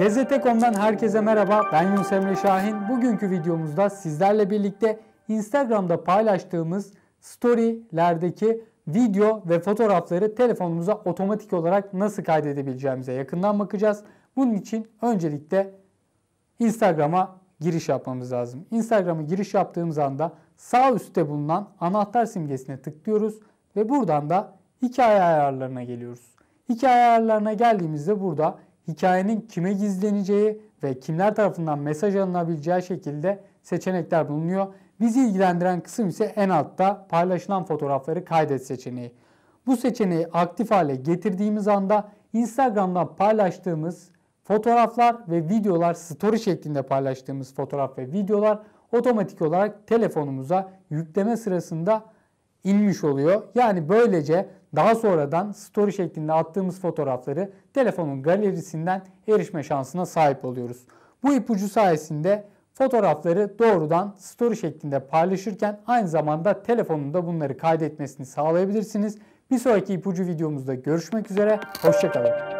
Lezzet.com'dan herkese merhaba. Ben Yunus Emre Şahin. Bugünkü videomuzda sizlerle birlikte Instagram'da paylaştığımız storylerdeki video ve fotoğrafları telefonumuza otomatik olarak nasıl kaydedebileceğimize yakından bakacağız. Bunun için öncelikle Instagram'a giriş yapmamız lazım. Instagram'a giriş yaptığımız anda sağ üstte bulunan anahtar simgesine tıklıyoruz ve buradan da hikaye ayarlarına geliyoruz. Hikaye ayarlarına geldiğimizde burada hikayenin kime gizleneceği ve kimler tarafından mesaj alınabileceği şekilde seçenekler bulunuyor. Bizi ilgilendiren kısım ise en altta paylaşılan fotoğrafları kaydet seçeneği. Bu seçeneği aktif hale getirdiğimiz anda Instagram'dan paylaştığımız fotoğraflar ve videolar, story şeklinde paylaştığımız fotoğraf ve videolar otomatik olarak telefonumuza yükleme sırasında inmiş oluyor. Yani böylece daha sonradan story şeklinde attığımız fotoğrafları telefonun galerisinden erişme şansına sahip oluyoruz. Bu ipucu sayesinde fotoğrafları doğrudan story şeklinde paylaşırken aynı zamanda telefonunda bunları kaydetmesini sağlayabilirsiniz. Bir sonraki ipucu videomuzda görüşmek üzere. Hoşçakalın.